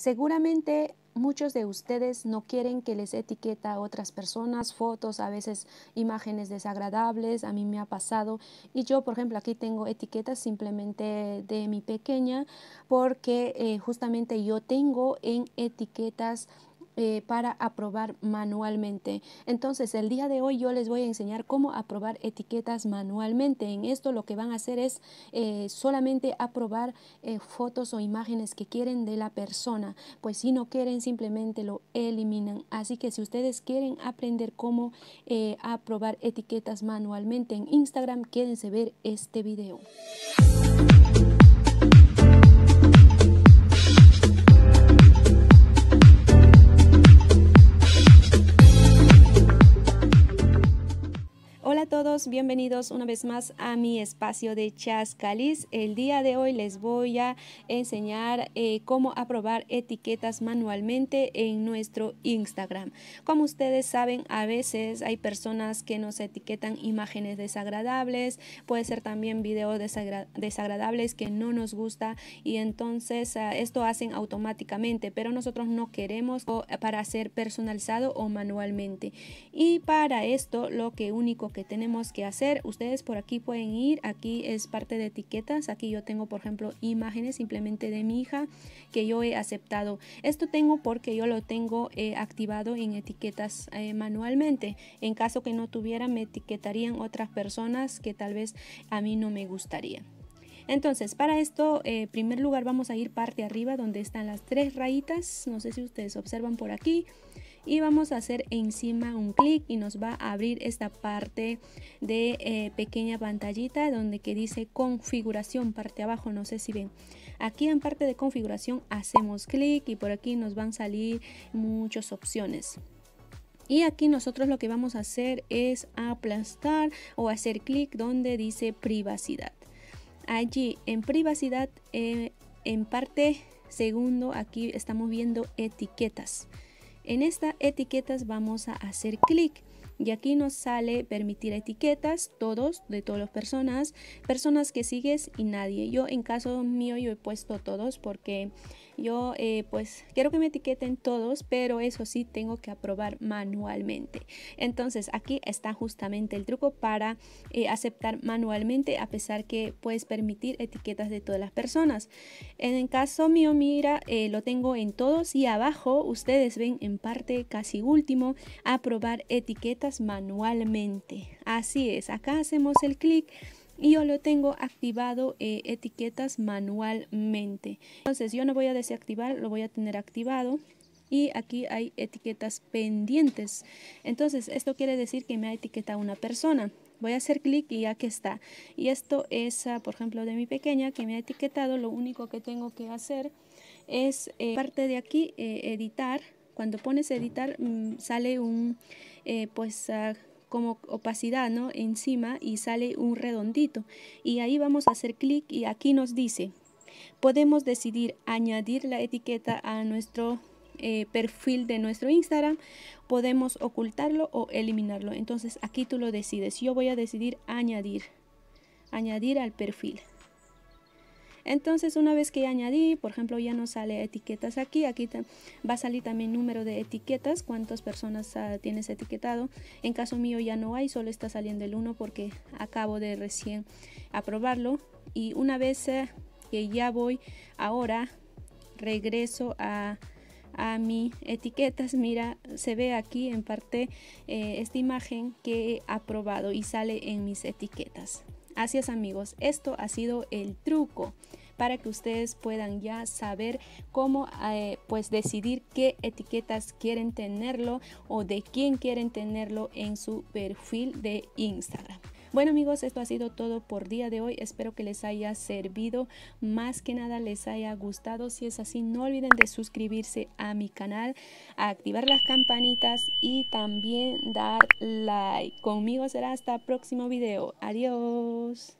Seguramente muchos de ustedes no quieren que les etiqueta a otras personas, fotos, a veces imágenes desagradables, a mí me ha pasado. Y yo, por ejemplo, aquí tengo etiquetas simplemente de mi pequeña porque eh, justamente yo tengo en etiquetas eh, para aprobar manualmente. Entonces, el día de hoy yo les voy a enseñar cómo aprobar etiquetas manualmente. En esto lo que van a hacer es eh, solamente aprobar eh, fotos o imágenes que quieren de la persona. Pues si no quieren, simplemente lo eliminan. Así que si ustedes quieren aprender cómo aprobar etiquetas manualmente en Instagram, quédense ver este video. a todos, bienvenidos una vez más a mi espacio de Chascalis. El día de hoy les voy a enseñar eh, cómo aprobar etiquetas manualmente en nuestro Instagram. Como ustedes saben, a veces hay personas que nos etiquetan imágenes desagradables, puede ser también videos desagradables que no nos gusta y entonces eh, esto hacen automáticamente, pero nosotros no queremos eh, para ser personalizado o manualmente. Y para esto lo que único que tenemos que hacer. Ustedes por aquí pueden ir, aquí es parte de etiquetas, aquí yo tengo por ejemplo imágenes simplemente de mi hija que yo he aceptado. Esto tengo porque yo lo tengo eh, activado en etiquetas eh, manualmente. En caso que no tuviera me etiquetarían otras personas que tal vez a mí no me gustaría. Entonces, para esto, en eh, primer lugar vamos a ir parte arriba donde están las tres rayitas, no sé si ustedes observan por aquí, y vamos a hacer encima un clic y nos va a abrir esta parte de eh, pequeña pantallita donde que dice configuración parte abajo no sé si ven aquí en parte de configuración hacemos clic y por aquí nos van a salir muchas opciones y aquí nosotros lo que vamos a hacer es aplastar o hacer clic donde dice privacidad allí en privacidad, eh, en parte segundo, aquí estamos viendo etiquetas. En estas etiquetas vamos a hacer clic y aquí nos sale permitir etiquetas, todos, de todas las personas, personas que sigues y nadie. Yo en caso mío yo he puesto todos porque yo eh, pues quiero que me etiqueten todos, pero eso sí tengo que aprobar manualmente. Entonces aquí está justamente el truco para eh, aceptar manualmente a pesar que puedes permitir etiquetas de todas las personas. En el caso mío, mira, eh, lo tengo en todos y abajo ustedes ven en parte casi último aprobar etiquetas manualmente. Así es, acá hacemos el clic y yo lo tengo activado eh, etiquetas manualmente. Entonces yo no voy a desactivar, lo voy a tener activado. Y aquí hay etiquetas pendientes. Entonces esto quiere decir que me ha etiquetado una persona voy a hacer clic y aquí está y esto es ah, por ejemplo de mi pequeña que me ha etiquetado lo único que tengo que hacer es eh, parte de aquí eh, editar cuando pones editar mm, sale un, eh, pues, ah, como opacidad ¿no? encima y sale un redondito. Y ahí vamos a hacer clic y aquí nos dice, podemos decidir añadir la etiqueta a nuestro eh, perfil de nuestro Instagram, podemos ocultarlo o eliminarlo. Entonces aquí tú lo decides. Yo voy a decidir añadir, añadir al perfil. Entonces, una vez que añadí, por ejemplo, ya no sale etiquetas aquí, aquí va a salir también número de etiquetas, cuántas personas ah, tienes etiquetado. En caso mío ya no hay, solo está saliendo el 1 porque acabo de recién aprobarlo. Y una vez eh, que ya voy ahora, regreso a mi etiquetas mira se ve aquí en parte eh, esta imagen que he aprobado y sale en mis etiquetas Así amigos, esto ha sido el truco para que ustedes puedan ya saber cómo eh, pues decidir qué etiquetas quieren tenerlo o de quién quieren tenerlo en su perfil de Instagram. Bueno amigos, esto ha sido todo por día de hoy. Espero que les haya servido, más que nada les haya gustado. Si es así, no olviden de suscribirse a mi canal, activar las campanitas y también dar like. Conmigo será hasta el próximo video. Adiós.